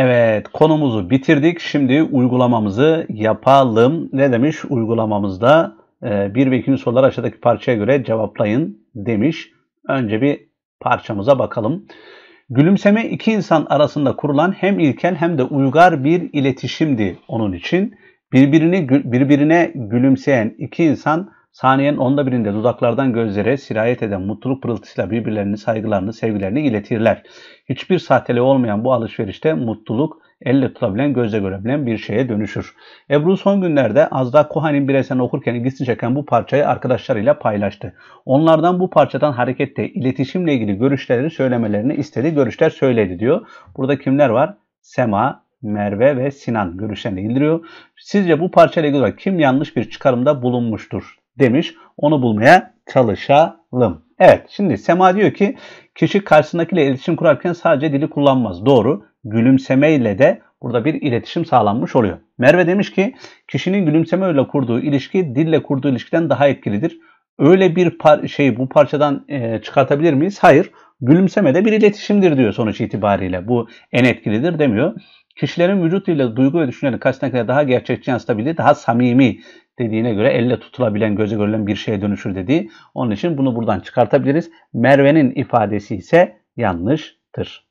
Evet konumuzu bitirdik. Şimdi uygulamamızı yapalım. Ne demiş? Uygulamamızda e, bir ve 2. soruları aşağıdaki parçaya göre cevaplayın demiş. Önce bir parçamıza bakalım. Gülümseme iki insan arasında kurulan hem ilkel hem de uygar bir iletişimdi onun için. Birbirini birbirine gülümseyen iki insan Saniyenin onda birinde dudaklardan gözlere sirayet eden mutluluk pırıltısıyla birbirlerini saygılarını, sevgilerini iletirler. Hiçbir sahteli olmayan bu alışverişte mutluluk elle tutabilen, gözle görebilen bir şeye dönüşür. Ebru son günlerde Azra Kuhan'in bir eserini okurken ilgisini çeken bu parçayı arkadaşlarıyla paylaştı. Onlardan bu parçadan hareketle iletişimle ilgili görüşlerini söylemelerini istediği görüşler söyledi diyor. Burada kimler var? Sema, Merve ve Sinan görüşlerini bildiriyor. Sizce bu parçayla ilgili kim yanlış bir çıkarımda bulunmuştur? demiş. Onu bulmaya çalışalım. Evet şimdi Sema diyor ki kişi karşısındakiyle iletişim kurarken sadece dili kullanmaz. Doğru gülümsemeyle de burada bir iletişim sağlanmış oluyor. Merve demiş ki kişinin gülümsemeyle kurduğu ilişki dille kurduğu ilişkiden daha etkilidir. Öyle bir par şey bu parçadan e, çıkartabilir miyiz? Hayır. Gülümseme de bir iletişimdir diyor sonuç itibariyle. Bu en etkilidir demiyor. Kişilerin vücut ile duygu ve düşünceleri karşısına kadar daha gerçekçi yansıtabildiği, daha samimi dediğine göre elle tutulabilen, göze görülen bir şeye dönüşür dediği. Onun için bunu buradan çıkartabiliriz. Merve'nin ifadesi ise yanlıştır.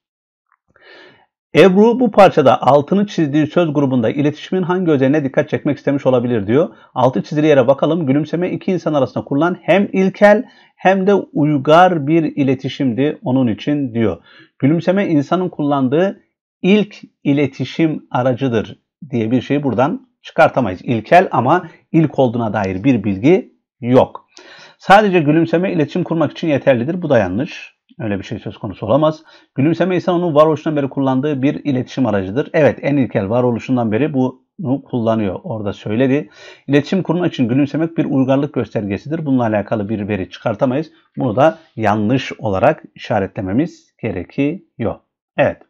Ebru bu parçada altını çizdiği söz grubunda iletişimin hangi özelliğine dikkat çekmek istemiş olabilir diyor. Altı çizili yere bakalım. Gülümseme iki insan arasında kurulan hem ilkel hem de uygar bir iletişimdi onun için diyor. Gülümseme insanın kullandığı ilk iletişim aracıdır diye bir şey buradan çıkartamayız. İlkel ama ilk olduğuna dair bir bilgi yok. Sadece gülümseme iletişim kurmak için yeterlidir. Bu da yanlış. Öyle bir şey söz konusu olamaz. Gülümseme insanın varoluşundan beri kullandığı bir iletişim aracıdır. Evet en ilkel varoluşundan beri bunu kullanıyor. Orada söyledi. İletişim kurmak için gülümsemek bir uygarlık göstergesidir. Bununla alakalı bir veri çıkartamayız. Bunu da yanlış olarak işaretlememiz gerekiyor. Evet.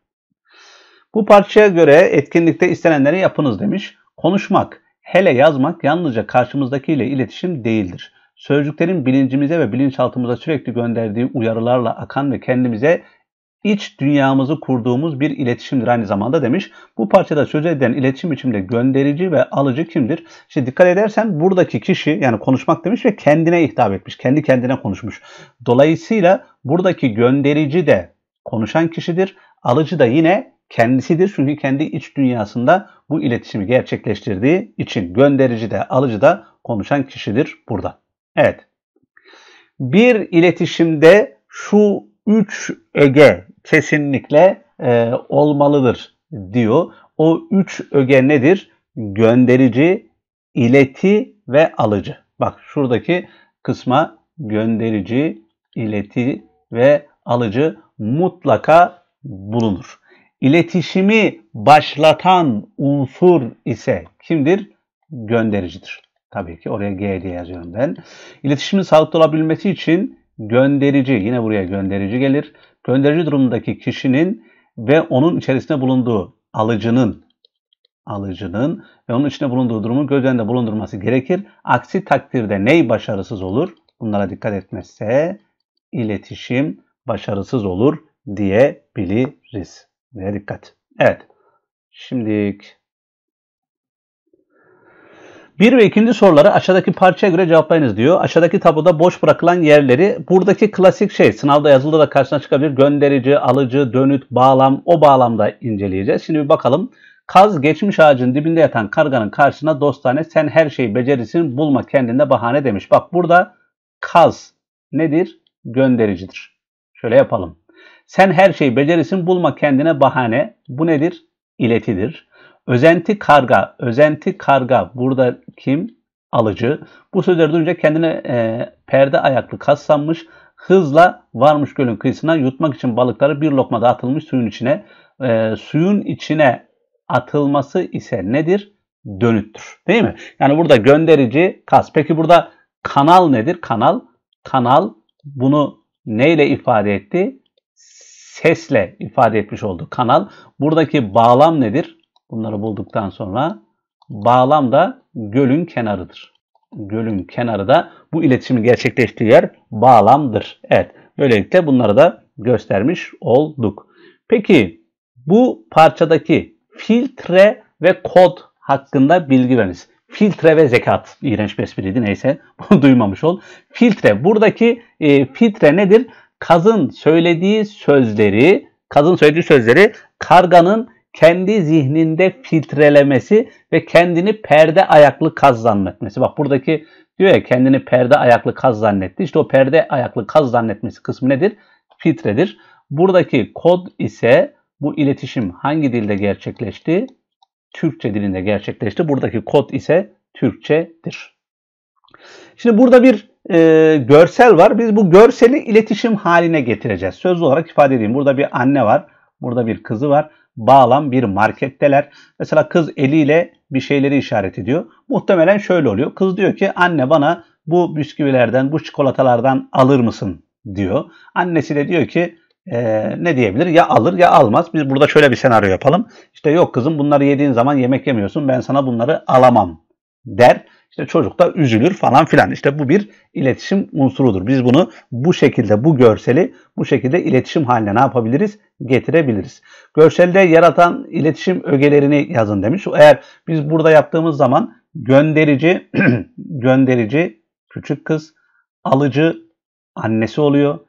Bu parçaya göre etkinlikte istenenleri yapınız demiş. Konuşmak, hele yazmak yalnızca karşımızdakiyle iletişim değildir. Sözcüklerin bilincimize ve bilinçaltımıza sürekli gönderdiği uyarılarla akan ve kendimize iç dünyamızı kurduğumuz bir iletişimdir aynı zamanda demiş. Bu parçada söz edilen iletişim biçimde gönderici ve alıcı kimdir? İşte dikkat edersen buradaki kişi yani konuşmak demiş ve kendine hitap etmiş. Kendi kendine konuşmuş. Dolayısıyla buradaki gönderici de konuşan kişidir. Alıcı da yine kendisidir. Çünkü kendi iç dünyasında bu iletişimi gerçekleştirdiği için gönderici de alıcı da konuşan kişidir burada. Evet. Bir iletişimde şu üç öge kesinlikle e, olmalıdır diyor. O üç öge nedir? Gönderici, ileti ve alıcı. Bak şuradaki kısma gönderici, ileti ve alıcı mutlaka bulunur. İletişimi başlatan unsur ise kimdir? Göndericidir. Tabii ki oraya G diye yazıyorum ben. İletişimin sağlıklı olabilmesi için gönderici, yine buraya gönderici gelir. Gönderici durumdaki kişinin ve onun içerisinde bulunduğu alıcının alıcının ve onun içinde bulunduğu durumu göz önünde bulundurması gerekir. Aksi takdirde ney başarısız olur? Bunlara dikkat etmezse iletişim başarısız olur diyebiliriz. Buraya dikkat. Evet. Şimdi bir ve ikinci soruları aşağıdaki parçaya göre cevaplayınız diyor. Aşağıdaki tabloda boş bırakılan yerleri buradaki klasik şey sınavda yazıldı da karşına çıkabilir. Gönderici, alıcı, dönüt, bağlam o bağlamda inceleyeceğiz. Şimdi bir bakalım. Kaz geçmiş ağacın dibinde yatan karganın karşısına dostane sen her şeyi becerisin bulma kendinde bahane demiş. Bak burada kaz nedir? Göndericidir. Şöyle yapalım. Sen her şeyi becerisin bulma kendine bahane. Bu nedir? İletidir. Özenti karga. Özenti karga. Burada kim? Alıcı. Bu sözleri duyunca kendine e, perde ayaklı kas Hızla varmış gölün kıyısına yutmak için balıkları bir lokma atılmış suyun içine. E, suyun içine atılması ise nedir? Dönüttür. Değil mi? Yani burada gönderici kas. Peki burada kanal nedir? Kanal. Kanal bunu neyle ifade etti? sesle ifade etmiş oldu kanal. Buradaki bağlam nedir? Bunları bulduktan sonra bağlam da gölün kenarıdır. Gölün kenarı da bu iletişimin gerçekleştiği yer bağlamdır. Evet. Böylelikle bunları da göstermiş olduk. Peki bu parçadaki filtre ve kod hakkında bilgi veriniz. Filtre ve zekat. İğrenç bir espriydi neyse. Bunu duymamış ol. Filtre. Buradaki e, filtre nedir? Kazın söylediği sözleri, kazın söylediği sözleri karganın kendi zihninde filtrelemesi ve kendini perde ayaklı kaz zannetmesi. Bak buradaki diyor ya kendini perde ayaklı kaz zannetti. İşte o perde ayaklı kaz zannetmesi kısmı nedir? Filtredir. Buradaki kod ise bu iletişim hangi dilde gerçekleşti? Türkçe dilinde gerçekleşti. Buradaki kod ise Türkçedir. Şimdi burada bir e, görsel var. Biz bu görseli iletişim haline getireceğiz. Sözlü olarak ifade edeyim. Burada bir anne var. Burada bir kızı var. Bağlam bir marketteler. Mesela kız eliyle bir şeyleri işaret ediyor. Muhtemelen şöyle oluyor. Kız diyor ki anne bana bu bisküvilerden, bu çikolatalardan alır mısın diyor. Annesi de diyor ki e, ne diyebilir? Ya alır ya almaz. Biz burada şöyle bir senaryo yapalım. İşte yok kızım bunları yediğin zaman yemek yemiyorsun. Ben sana bunları alamam der. İşte çocuk da üzülür falan filan. İşte bu bir iletişim unsurudur. Biz bunu bu şekilde bu görseli bu şekilde iletişim haline ne yapabiliriz? Getirebiliriz. Görselde yaratan iletişim ögelerini yazın demiş. Eğer biz burada yaptığımız zaman gönderici gönderici küçük kız, alıcı annesi oluyor.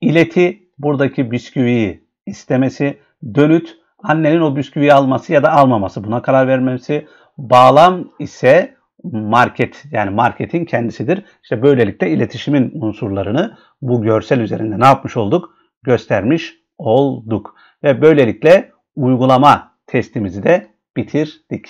İleti buradaki bisküviyi istemesi, dönüt annenin o bisküviyi alması ya da almaması buna karar vermesi. Bağlam ise market yani marketin kendisidir. İşte böylelikle iletişimin unsurlarını bu görsel üzerinde ne yapmış olduk? Göstermiş olduk. Ve böylelikle uygulama testimizi de bitirdik.